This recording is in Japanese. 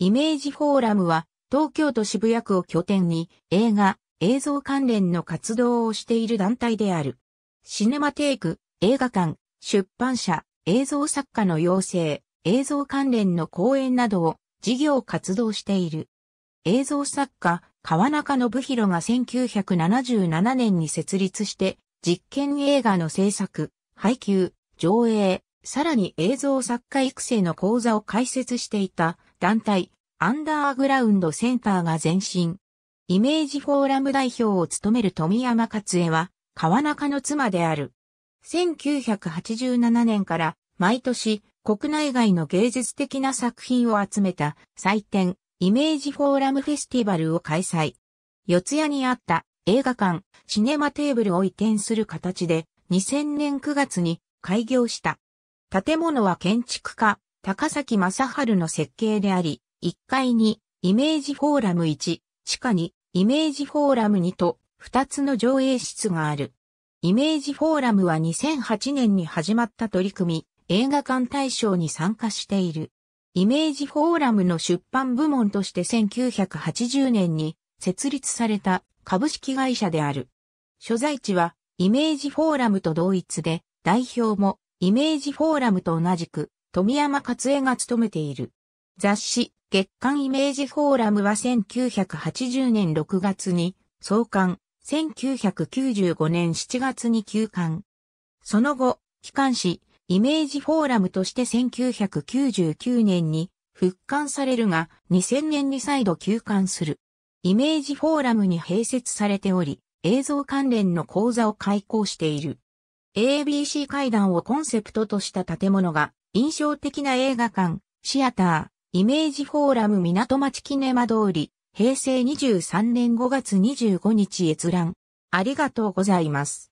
イメージフォーラムは東京都渋谷区を拠点に映画、映像関連の活動をしている団体である。シネマテイク、映画館、出版社、映像作家の養成、映像関連の講演などを事業活動している。映像作家、川中信弘が1977年に設立して、実験映画の制作、配給、上映、さらに映像作家育成の講座を開設していた団体、アンダーグラウンドセンターが前身。イメージフォーラム代表を務める富山勝恵は、川中の妻である。1987年から毎年国内外の芸術的な作品を集めた祭典イメージフォーラムフェスティバルを開催。四谷にあった映画館シネマテーブルを移転する形で2000年9月に開業した。建物は建築家高崎正春の設計であり、1階にイメージフォーラム1、地下にイメージフォーラム2と2つの上映室がある。イメージフォーラムは2008年に始まった取り組み、映画館大賞に参加している。イメージフォーラムの出版部門として1980年に設立された株式会社である。所在地はイメージフォーラムと同一で、代表もイメージフォーラムと同じく富山勝恵が務めている。雑誌、月刊イメージフォーラムは1980年6月に創刊、1995年7月に休刊。その後、機関誌、イメージフォーラムとして1999年に復刊されるが、2000年に再度休刊する。イメージフォーラムに併設されており、映像関連の講座を開講している。ABC 階段をコンセプトとした建物が印象的な映画館、シアター、イメージフォーラム港町キネマ通り、平成23年5月25日閲覧。ありがとうございます。